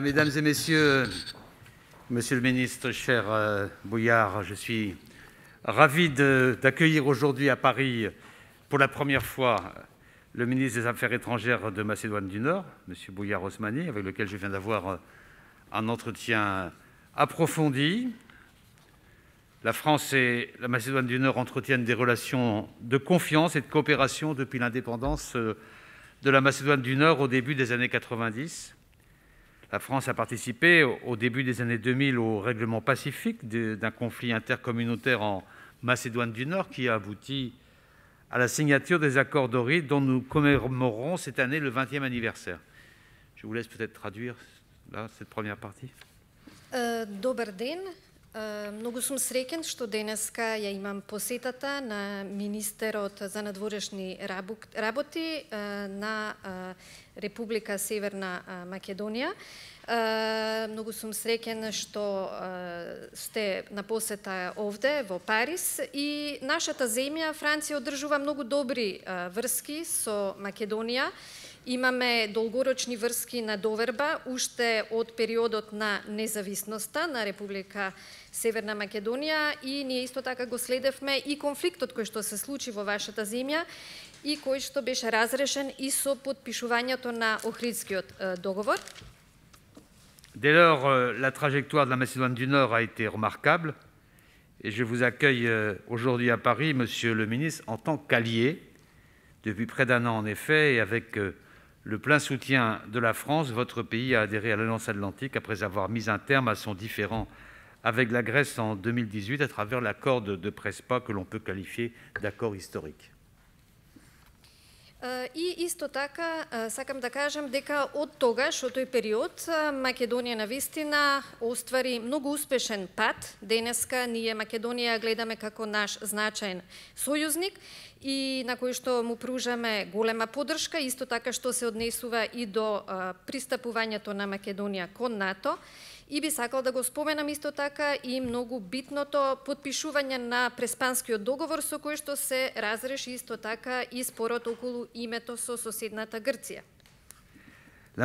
mesdames et messieurs, monsieur le ministre, cher euh, Bouillard, je suis ravi d'accueillir aujourd'hui à Paris, pour la première fois, le ministre des Affaires étrangères de Macédoine du Nord, monsieur Bouillard Osmani, avec lequel je viens d'avoir euh, un entretien approfondi. La France et la Macédoine du Nord entretiennent des relations de confiance et de coopération depuis l'indépendance euh, de la Macédoine du Nord au début des années 90. La France a participé au début des années 2000 au règlement pacifique d'un conflit intercommunautaire en Macédoine du Nord qui a abouti à la signature des accords d'Ori dont nous commémorons cette année le 20e anniversaire. Je vous laisse peut-être traduire cette première partie. Euh, Многу сум среќен што денеска ја имам посетата на министерот за надворешни работи на Република Северна Македонија. Многу сум среќен што сте на посета овде во Париз и нашата земја Франција одржува многу добри врски со Македонија Имаме долгорочни врски на доверба уште од периодот на независноста на Република Северна Македонија и ние исто така го следевме и конфликтот кој што се случи во вашата земја и кој што беше разрешен и со подпишувањето на Охридскиот договор. Dès lors, euh, la trajectoire de la Macédoine du Nord a été remarquable et je vous accueille euh, aujourd'hui à Paris, Monsieur le Ministre, en tant qu'allié, depuis près d'un an en effet, et avec euh, le plein soutien de la France, votre pays a adhéré à l'Alliance atlantique après avoir mis un terme à son différend avec la Grèce en 2018 à travers l'accord de, de Prespa que l'on peut qualifier d'accord historique. И исто така, сакам да кажам дека од тогаш, од тој период, Македонија на вистина оствари многу успешен пат. Денеска ние Македонија гледаме како наш значаен сојузник и на кој што му пружаме голема подршка исто така што се однесува и до пристапувањето на Македонија кон НАТО. La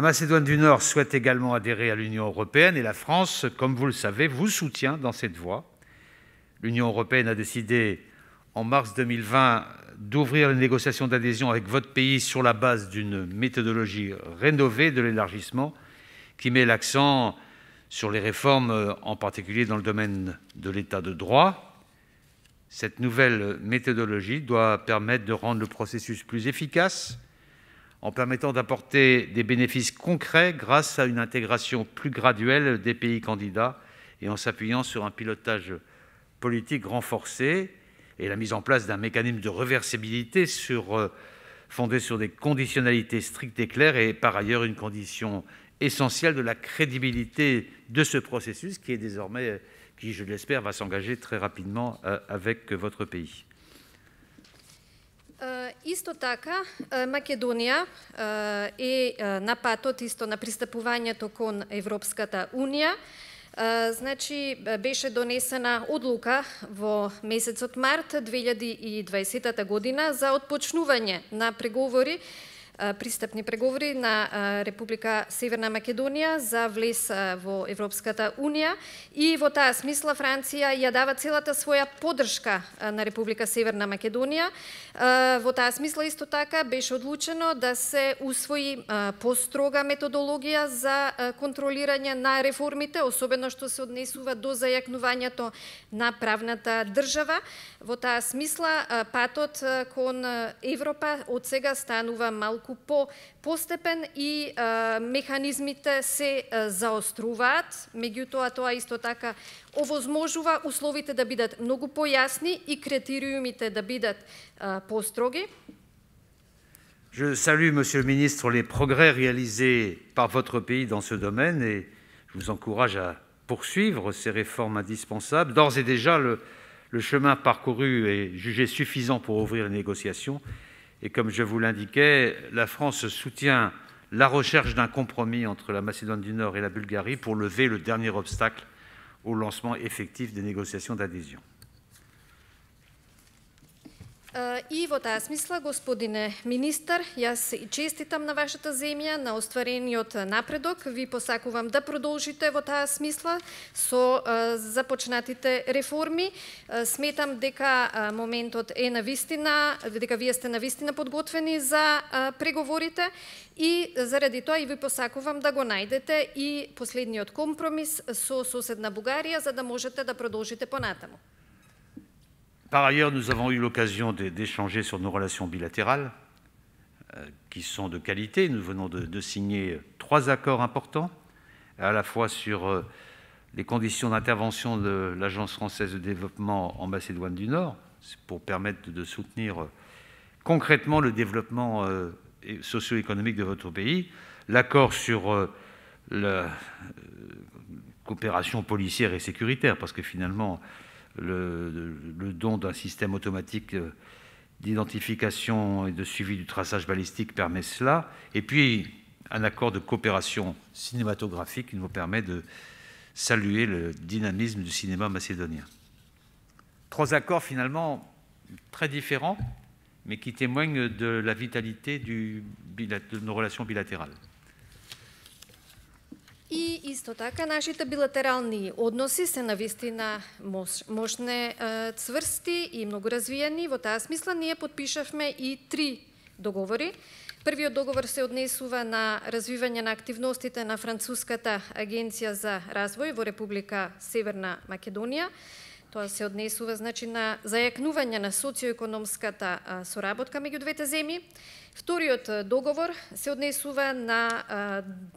Macédoine du Nord souhaite également adhérer à l'Union européenne et la France, comme vous le savez, vous soutient dans cette voie. L'Union européenne a décidé en mars 2020 d'ouvrir les négociations d'adhésion avec votre pays sur la base d'une méthodologie rénovée de l'élargissement qui met l'accent sur les réformes, euh, en particulier dans le domaine de l'état de droit. Cette nouvelle méthodologie doit permettre de rendre le processus plus efficace en permettant d'apporter des bénéfices concrets grâce à une intégration plus graduelle des pays candidats et en s'appuyant sur un pilotage politique renforcé et la mise en place d'un mécanisme de reversibilité euh, fondé sur des conditionnalités strictes et claires et par ailleurs une condition essentiel de la crédibilité de ce processus qui est désormais, qui je l'espère, va s'engager très rapidement avec votre pays. Isto така, Македонија е на патот исто на пристапувањето кон Европската Унија. Значи, беше донесена одлука во месецот март 2020 година за отпочнување на преговори пристапни преговори на Република Северна Македонија за влез во Европската Унија и во таа смисла Франција ја дава целата своја поддршка на Република Северна Македонија. Во таа смисла исто така беше одлучено да се усвои построга методологија за контролирање на реформите, особено што се однесува до зајакнувањето на правната држава. Во таа смисла патот кон Европа од сега станува малку Je salue, Monsieur le Ministre, les progrès réalisés par votre pays dans ce domaine et je vous encourage à poursuivre ces réformes indispensables. D'ores et déjà, le chemin parcouru est jugé suffisant pour ouvrir les négociations et comme je vous l'indiquais, la France soutient la recherche d'un compromis entre la Macédoine du Nord et la Bulgarie pour lever le dernier obstacle au lancement effectif des négociations d'adhésion. И во таа смисла, господине министар, јас и честитам на вашата земја, на остварениот напредок. Ви посакувам да продолжите во таа смисла со започнатите реформи. Сметам дека моментот е на вистина, дека вие сте на вистина подготвени за преговорите и заради тоа и ви посакувам да го најдете и последниот компромис со соседна Бугарија за да можете да продолжите понатаму. Par ailleurs, nous avons eu l'occasion d'échanger sur nos relations bilatérales, euh, qui sont de qualité. Nous venons de, signer euh, trois accords importants, à la fois sur euh, les conditions d'intervention de l'Agence française de développement en Macédoine du Nord, pour permettre de soutenir concrètement le développement socio-économique de votre pays, l'accord sur la coopération policière et sécuritaire, parce que finalement, le, don d'un système automatique euh, d'identification et de suivi du traçage balistique permet cela. Et puis, un accord de coopération cinématographique qui nous permet de saluer le dynamisme du cinéma macédonien. Trois accords finalement très différents, mais qui témoignent de la vitalité de nos relations bilatérales. исто така, нашите билатерални односи се на вистина мощне цврсти и многу развиени. Во таа смисла ние подпишавме и три договори. Првиот договор се однесува на развивање на активностите на Француската агенција за развој во Република Северна Македонија Тоа се однесува значи на зајакнување на социоекономската соработка меѓу двете земји. Вториот договор се однесува на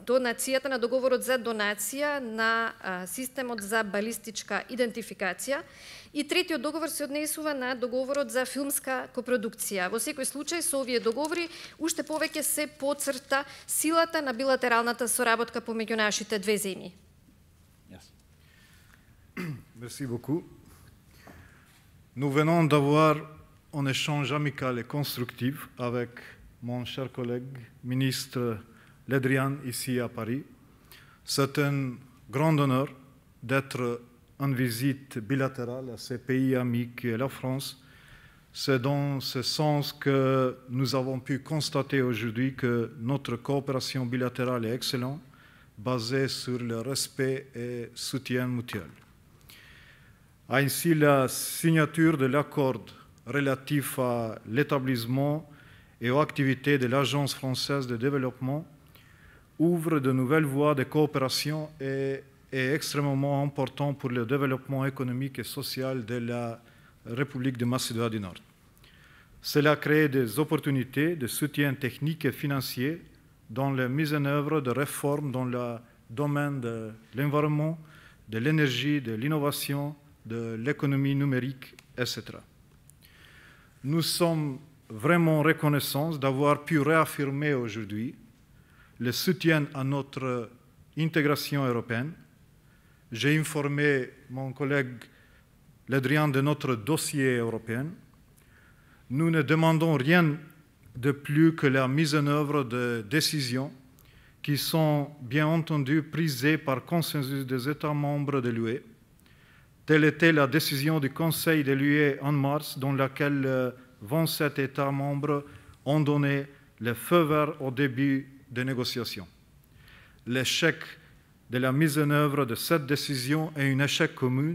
донацијата на договорот за донација на системот за балистичка идентификација и третиот договор се однесува на договорот за филмска копродукција. Во секој случај со овие договори уште повеќе се поцрта силата на билатералната соработка помеѓу нашите две земји. Yes. Merci beaucoup. Nous venons d'avoir un échange amical et constructif avec mon cher collègue ministre Ledrian ici à Paris. C'est un grand honneur d'être en visite bilatérale à ces pays amis qui est la France. C'est dans ce sens que nous avons pu constater aujourd'hui que notre coopération bilatérale est excellente, basée sur le respect et soutien mutuel ainsi la signature de l'accord relatif à l'établissement et aux activités de l'Agence française de développement ouvre de nouvelles voies de coopération et est extrêmement important pour le développement économique et social de la République de Macédoine du Nord. Cela crée des opportunités de soutien technique et financier dans la mise en œuvre de réformes dans le domaine de l'environnement, de l'énergie, de l'innovation, de l'économie numérique, etc. Nous sommes vraiment reconnaissants d'avoir pu réaffirmer aujourd'hui le soutien à notre intégration européenne. J'ai informé mon collègue Ledrian de notre dossier européen. Nous ne demandons rien de plus que la mise en œuvre de décisions qui sont bien entendu prisées par consensus des États membres de l'UE Telle était la décision du Conseil de l'UE en mars, dans laquelle 27 euh, États membres ont donné le feu vert au début des négociations. L'échec de la mise en œuvre de cette décision est un échec commun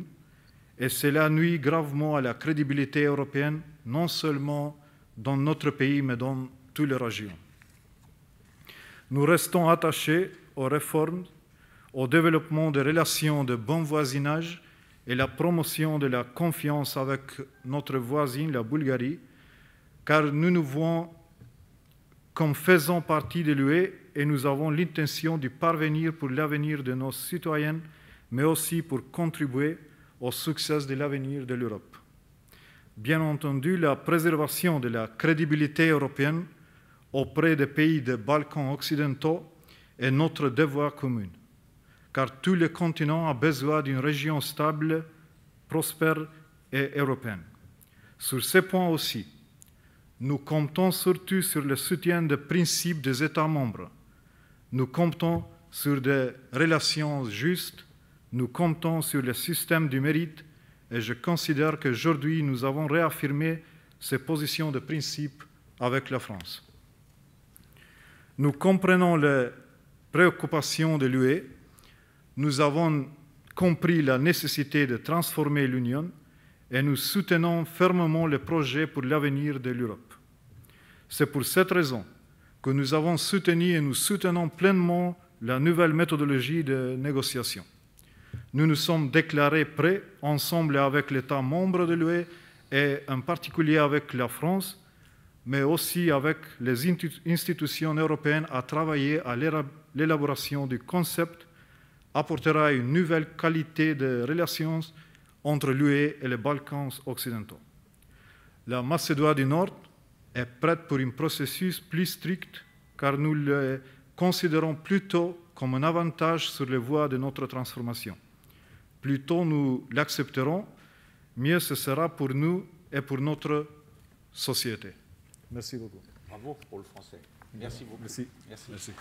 et cela nuit gravement à la crédibilité européenne, non seulement dans notre pays, mais dans toutes les régions. Nous restons attachés aux réformes, au développement des relations de bon voisinage et la promotion de la confiance avec notre voisine, la Bulgarie, car nous nous voyons comme faisant partie de l'UE et nous avons l'intention de parvenir pour l'avenir de nos citoyens, mais aussi pour contribuer au succès de l'avenir de l'Europe. Bien entendu, la préservation de la crédibilité européenne auprès des pays des Balkans occidentaux est notre devoir commun car tout le continent a besoin d'une région stable, prospère et européenne. Sur ce point aussi, nous comptons surtout sur le soutien des principes des États membres. Nous comptons sur des relations justes, nous comptons sur le système du mérite et je considère qu'aujourd'hui nous avons réaffirmé ces positions de principe avec la France. Nous comprenons les préoccupations de l'UE nous avons compris la nécessité de transformer l'Union et nous soutenons fermement le projet pour l'avenir de l'Europe. C'est pour cette raison que nous avons soutenu et nous soutenons pleinement la nouvelle méthodologie de négociation. Nous nous sommes déclarés prêts, ensemble avec l'État membre de l'UE et en particulier avec la France, mais aussi avec les institutions européennes à travailler à l'élaboration du concept apportera une nouvelle qualité de relations entre l'UE et les Balkans occidentaux. La Macédoine du Nord est prête pour un processus plus strict car nous le considérons plutôt comme un avantage sur les voies de notre transformation. Plus tôt nous l'accepterons, mieux ce sera pour nous et pour notre société. Merci beaucoup. Bravo pour le français. Merci beaucoup. Merci. Merci.